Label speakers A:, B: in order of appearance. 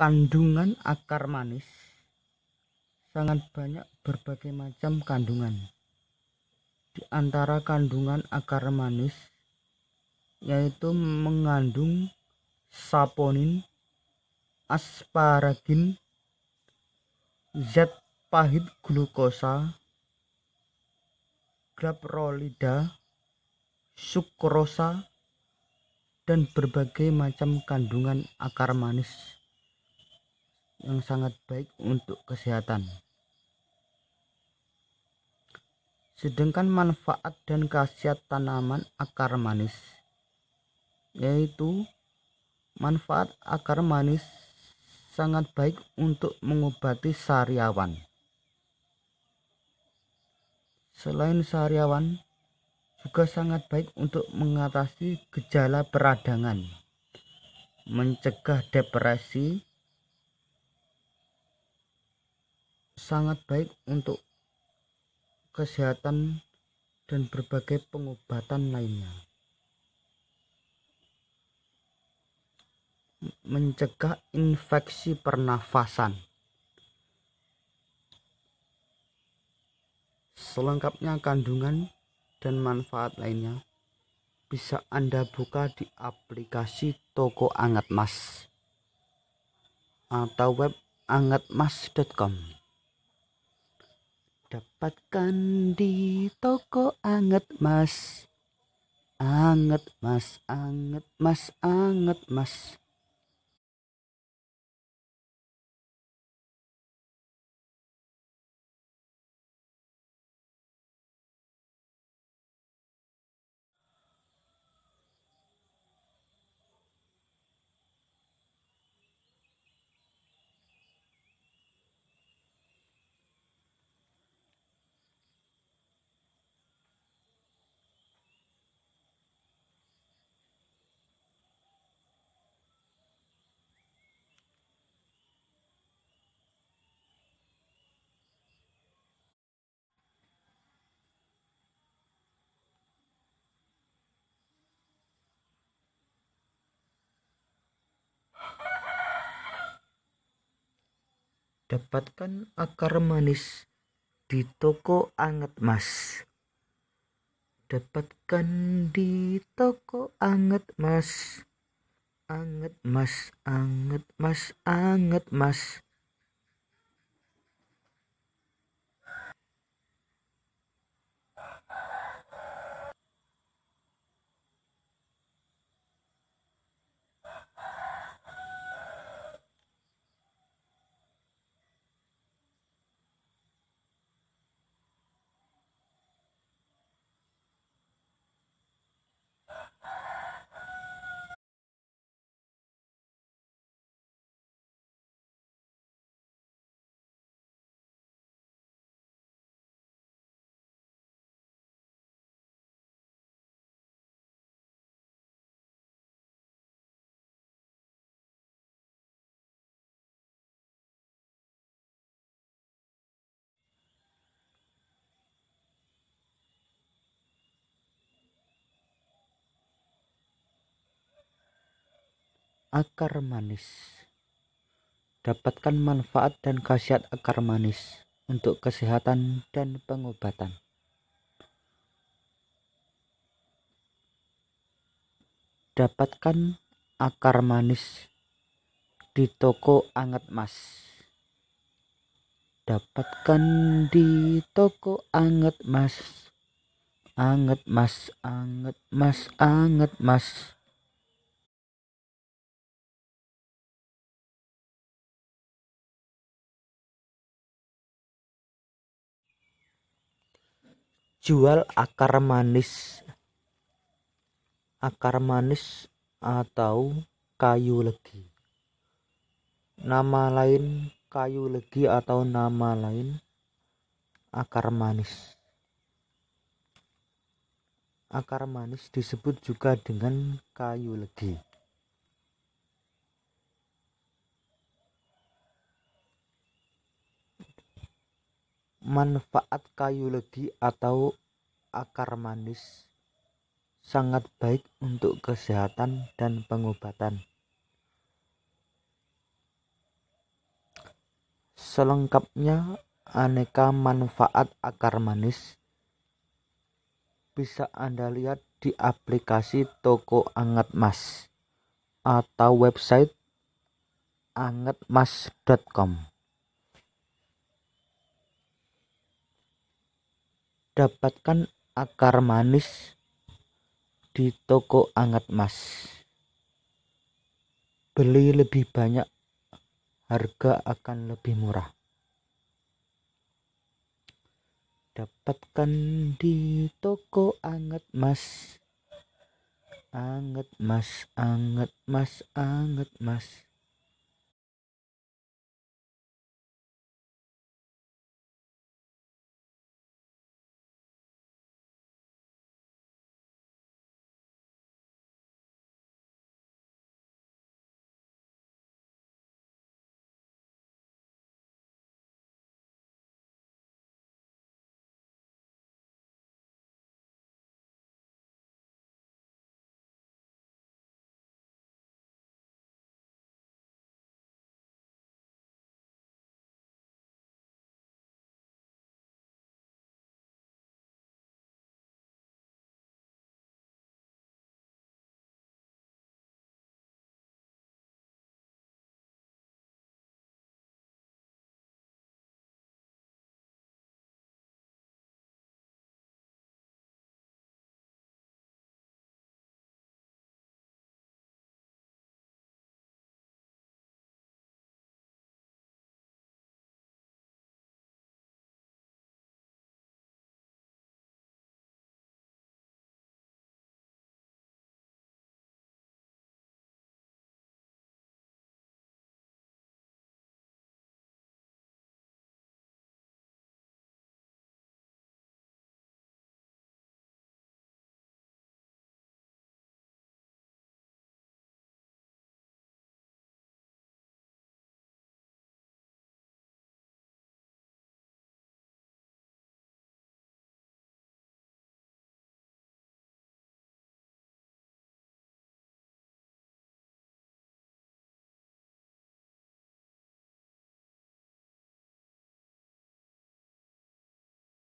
A: kandungan akar manis sangat banyak berbagai macam kandungan di antara kandungan akar manis yaitu mengandung saponin, asparagin, zat pahit glukosa, glabrolida, sukrosa, dan berbagai macam kandungan akar manis yang sangat baik untuk kesehatan. Sedangkan manfaat dan khasiat tanaman akar manis yaitu manfaat akar manis sangat baik untuk mengobati sariawan. Selain sariawan, juga sangat baik untuk mengatasi gejala peradangan, mencegah depresi, sangat baik untuk kesehatan dan berbagai pengobatan lainnya. Mencegah infeksi pernafasan. Selengkapnya kandungan dan manfaat lainnya bisa Anda buka di aplikasi toko Angat Mas atau web angatmas.com. Dapatkan di toko anget mas Anget mas, anget mas, anget mas Dapatkan akar manis di toko anget mas. Dapatkan di toko anget mas. Anget mas, anget mas, anget mas. akar manis. Dapatkan manfaat dan khasiat akar manis untuk kesehatan dan pengobatan. Dapatkan akar manis di toko anget mas. Dapatkan di toko anget mas. Anget mas, anget mas, anget mas. Anget mas. jual akar manis akar manis atau kayu legi nama lain kayu legi atau nama lain akar manis akar manis disebut juga dengan kayu legi Manfaat kayu legi atau akar manis sangat baik untuk kesehatan dan pengobatan. Selengkapnya aneka manfaat akar manis bisa Anda lihat di aplikasi toko Anget Mas atau website angetmas.com. dapatkan akar manis di toko anget mas beli lebih banyak harga akan lebih murah dapatkan di toko anget mas anget mas anget mas anget mas